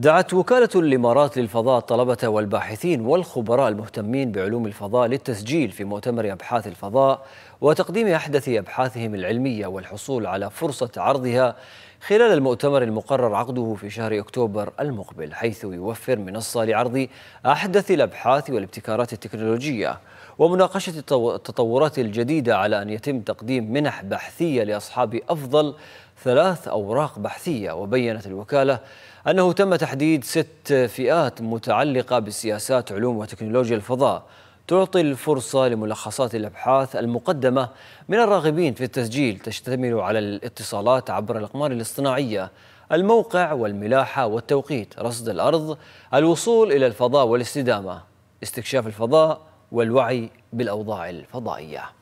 دعت وكالة الإمارات للفضاء الطلبة والباحثين والخبراء المهتمين بعلوم الفضاء للتسجيل في مؤتمر أبحاث الفضاء وتقديم أحدث أبحاثهم العلمية والحصول على فرصة عرضها خلال المؤتمر المقرر عقده في شهر أكتوبر المقبل حيث يوفر منصة لعرض أحدث الأبحاث والابتكارات التكنولوجية ومناقشة التطورات الجديدة على أن يتم تقديم منح بحثية لأصحاب أفضل ثلاث أوراق بحثية وبينت الوكالة أنه تم تحديد ست فئات متعلقة بسياسات علوم وتكنولوجيا الفضاء تعطي الفرصة لملخصات الأبحاث المقدمة من الراغبين في التسجيل تشتمل على الاتصالات عبر الأقمار الاصطناعية الموقع والملاحة والتوقيت رصد الأرض الوصول إلى الفضاء والاستدامة استكشاف الفضاء والوعي بالأوضاع الفضائية